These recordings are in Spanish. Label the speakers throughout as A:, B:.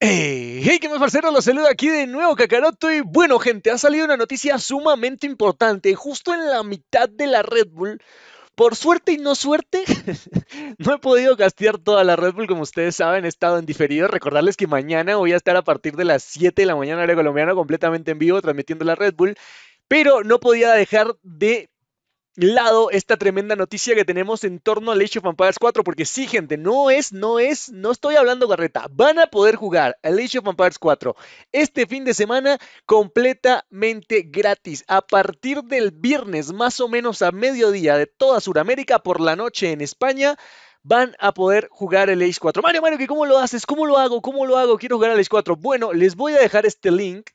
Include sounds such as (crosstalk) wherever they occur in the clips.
A: Hey, qué parcero los saludo aquí de nuevo Kakaroto y bueno gente, ha salido una noticia sumamente importante, justo en la mitad de la Red Bull. Por suerte y no suerte, (laughs) no he podido castear toda la Red Bull, como ustedes saben, he estado en diferido. Recordarles que mañana voy a estar a partir de las 7 de la mañana hora colombiana completamente en vivo transmitiendo la Red Bull. Pero no podía dejar de lado esta tremenda noticia que tenemos en torno al Age of Empires 4, porque sí, gente, no es, no es, no estoy hablando garreta, van a poder jugar al Age of Empires 4 este fin de semana completamente gratis, a partir del viernes, más o menos a mediodía de toda Sudamérica, por la noche en España. Van a poder jugar el Age 4. Mario, Mario, ¿cómo lo haces? ¿Cómo lo hago? ¿Cómo lo hago? Quiero jugar al Age 4. Bueno, les voy a dejar este link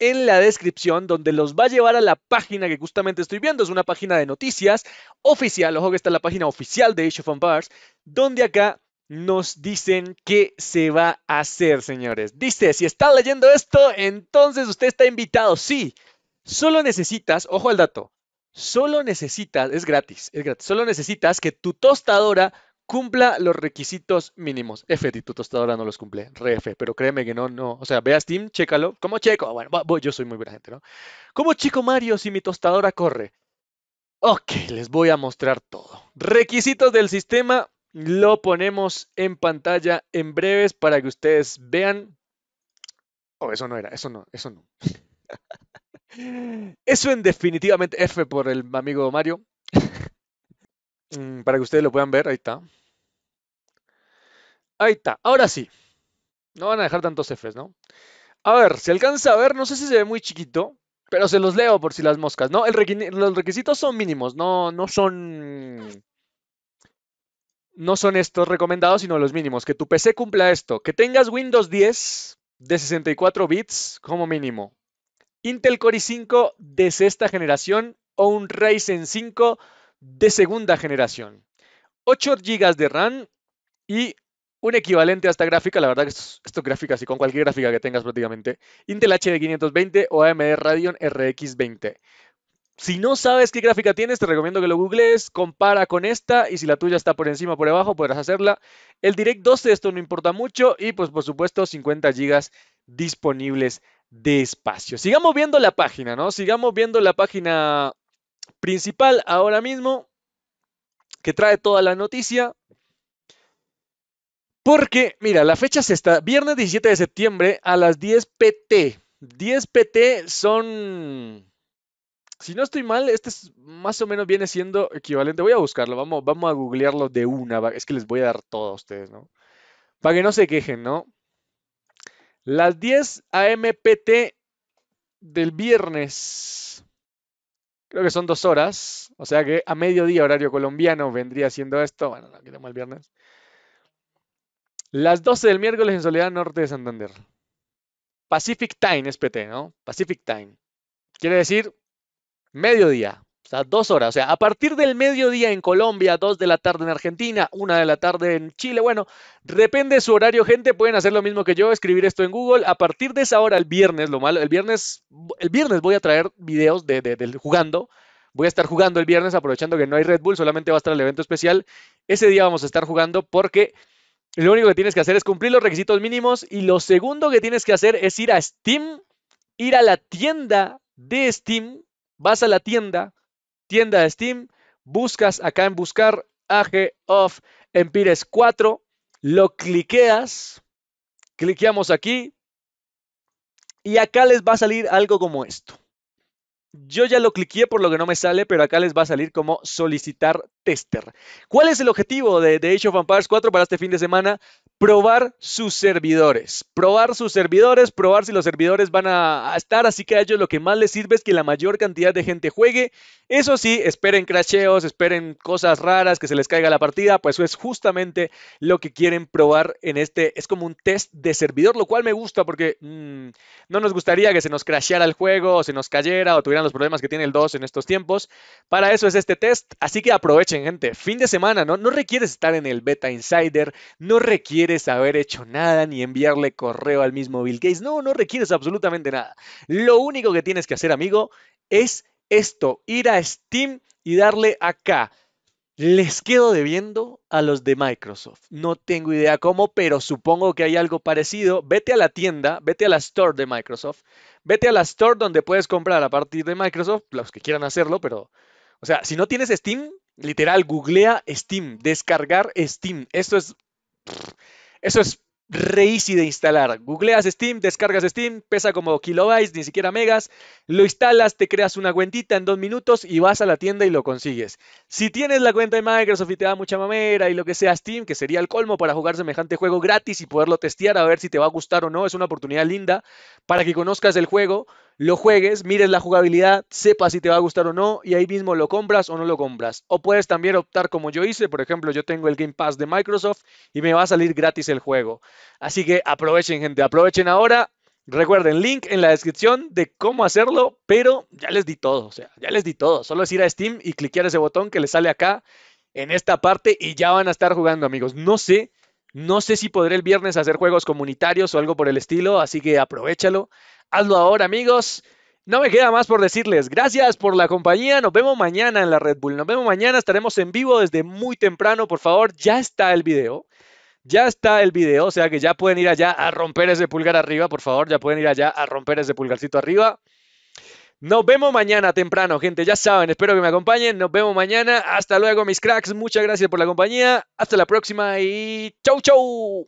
A: en la descripción donde los va a llevar a la página que justamente estoy viendo. Es una página de noticias oficial. Ojo que está la página oficial de Age of donde acá nos dicen qué se va a hacer, señores. Dice, si está leyendo esto, entonces usted está invitado. Sí, solo necesitas, ojo al dato, solo necesitas, es gratis, es gratis, solo necesitas que tu tostadora cumpla los requisitos mínimos. F, tu tostadora no los cumple. Re F, pero créeme que no, no. O sea, veas team Steam, chécalo. ¿Cómo checo? Bueno, yo soy muy buena gente, ¿no? ¿Cómo chico Mario si mi tostadora corre? Ok, les voy a mostrar todo. Requisitos del sistema lo ponemos en pantalla en breves para que ustedes vean. Oh, eso no era, eso no, eso no. (laughs) Eso en definitivamente F por el amigo Mario. (laughs) Mm, para que ustedes lo puedan ver, ahí está. Ahí está, ahora sí. No van a dejar tantos Fs, ¿no? A ver, se si alcanza a ver, no sé si se ve muy chiquito, pero se los leo por si las moscas, ¿no? los requisitos son mínimos, no, no son... No son estos recomendados, sino los mínimos. Que tu PC cumpla esto. Que tengas Windows 10 de 64 bits como mínimo. Intel Core i5 de sexta generación o un Ryzen 5 de segunda generación. 8 GB de RAM y un equivalente a esta gráfica, la verdad que esto, es gráfica, así con cualquier gráfica que tengas prácticamente, Intel HD 520 o AMD Radeon RX 20. Si no sabes qué gráfica tienes, te recomiendo que lo googlees, compara con esta y si la tuya está por encima o por abajo, podrás hacerla. El Direct 12, esto no importa mucho y pues por supuesto 50 GB disponibles de espacio. Sigamos viendo la página, ¿no? Sigamos viendo la página principal ahora mismo que trae toda la noticia. Porque, mira, la fecha es esta, viernes 17 de septiembre a las 10 PT. 10 PT son, si no estoy mal, este más o menos viene siendo equivalente. Voy a buscarlo, vamos, vamos a googlearlo de una. Es que les voy a dar todo a ustedes, ¿no? Para que no se quejen, ¿no? Las 10 AM PT del viernes, creo que son dos horas, o sea que a mediodía horario colombiano vendría siendo esto, bueno, no quedamos el viernes. Las 12 del miércoles en Soledad Norte de Santander. Pacific Time SPT, ¿no? Pacific Time. Quiere decir mediodía. O sea, dos horas. O sea, a partir del mediodía en Colombia, dos de la tarde en Argentina, una de la tarde en Chile. Bueno, depende de su horario, gente. Pueden hacer lo mismo que yo, escribir esto en Google. A partir de esa hora, el viernes, lo malo, el viernes, el viernes voy a traer videos de, jugando. Voy a estar jugando el viernes, aprovechando que no hay Red Bull, solamente va a estar el evento especial. Ese día vamos a estar jugando porque lo único que tienes que hacer es cumplir los requisitos mínimos y lo segundo que tienes que hacer es ir a Steam, ir a la tienda de Steam, vas a la tienda, tienda de Steam, buscas acá en buscar Age of Empires 4, lo cliqueas, cliqueamos aquí y acá les va a salir algo como esto. Yo ya lo cliqueé por lo que no me sale, pero acá les va a salir como solicitar tester. ¿Cuál es el objetivo de, de Age of Empires 4 para este fin de semana? probar sus servidores, probar sus servidores, probar si los servidores van a, estar, así que a ellos lo que más les sirve es que la mayor cantidad de gente juegue. Eso sí, esperen crasheos, esperen cosas raras, que se les caiga la partida, pues eso es justamente lo que quieren probar en este, es como un test de servidor, lo cual me gusta porque mm, no nos gustaría que se nos crasheara el juego, o se nos cayera o tuvieran los problemas que tiene el 2 en estos tiempos. Para eso es este test, así que aprovechen gente, fin de semana, ¿no? No requieres estar en el Beta Insider, no requieres haber hecho nada ni enviarle correo al mismo Bill Gates, no, no requieres absolutamente nada. Lo único que tienes que hacer, amigo, es esto, ir a Steam y darle acá. Les quedo debiendo a los de Microsoft. No tengo idea cómo, pero supongo que hay algo parecido. Vete a la tienda, vete a la store de Microsoft. Vete a la store donde puedes comprar a partir de Microsoft, los que quieran hacerlo, pero... O sea, si no tienes Steam, Literal, googlea Steam, descargar Steam. Esto es. Eso es re easy de instalar. Googleas Steam, descargas Steam, pesa como kilobytes, ni siquiera megas, lo instalas, te creas una cuentita en dos minutos y vas a la tienda y lo consigues. Si tienes la cuenta de Microsoft y te da mucha mamera y lo que sea Steam, que sería el colmo para jugar semejante juego gratis y poderlo testear a ver si te va a gustar o no, es una oportunidad linda para que conozcas el juego lo juegues, mires la jugabilidad, sepas si te va a gustar o no y ahí mismo lo compras o no lo compras. O puedes también optar como yo hice, por ejemplo, yo tengo el Game Pass de Microsoft y me va a salir gratis el juego. Así que aprovechen gente, aprovechen ahora. Recuerden, link en la descripción de cómo hacerlo, pero ya les di todo, o sea, ya les di todo. Solo es ir a Steam y cliquear ese botón que le sale acá en esta parte y ya van a estar jugando amigos. No sé no sé si podré el viernes hacer juegos comunitarios o algo por el estilo, así que aprovechalo. Hazlo ahora, amigos. No me queda más por decirles. Gracias por la compañía. Nos vemos mañana en la Red Bull. Nos vemos mañana. Estaremos en vivo desde muy temprano. Por favor, ya está el video. Ya está el video. O sea que ya pueden ir allá a romper ese pulgar arriba. Por favor, ya pueden ir allá a romper ese pulgarcito arriba. Nos vemos mañana temprano, gente. Ya saben, espero que me acompañen. Nos vemos mañana. Hasta luego, mis cracks. Muchas gracias por la compañía. Hasta la próxima y chau, chau.